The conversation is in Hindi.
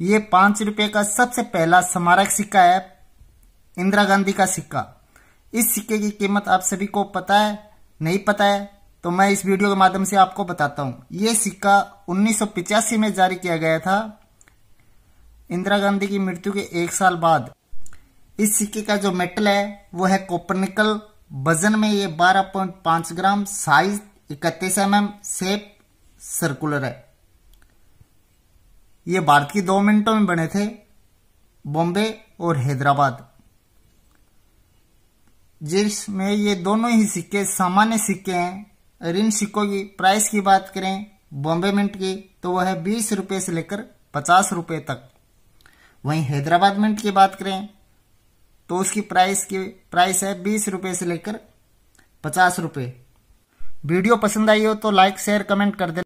ये पांच रुपए का सबसे पहला स्मारक सिक्का है इंदिरा गांधी का सिक्का इस सिक्के की कीमत आप सभी को पता है नहीं पता है तो मैं इस वीडियो के माध्यम से आपको बताता हूँ ये सिक्का उन्नीस में जारी किया गया था इंदिरा गांधी की मृत्यु के एक साल बाद इस सिक्के का जो मेटल है वो है कॉपर निकल वजन में ये 12.5 ग्राम साइज इकतीस एम एम सेप सर्कुलर है ये भारत की दो मिनटों में बने थे बॉम्बे और हैदराबाद जिसमें ये दोनों ही सिक्के सामान्य सिक्के हैं और इन सिक्कों की प्राइस की बात करें बॉम्बे मिंट की तो वह है बीस रुपये से लेकर पचास रुपये तक वहीं हैदराबाद मिंट की बात करें तो उसकी प्राइस की प्राइस है बीस रुपये से लेकर पचास रुपये वीडियो पसंद आई हो तो लाइक शेयर कमेंट कर देना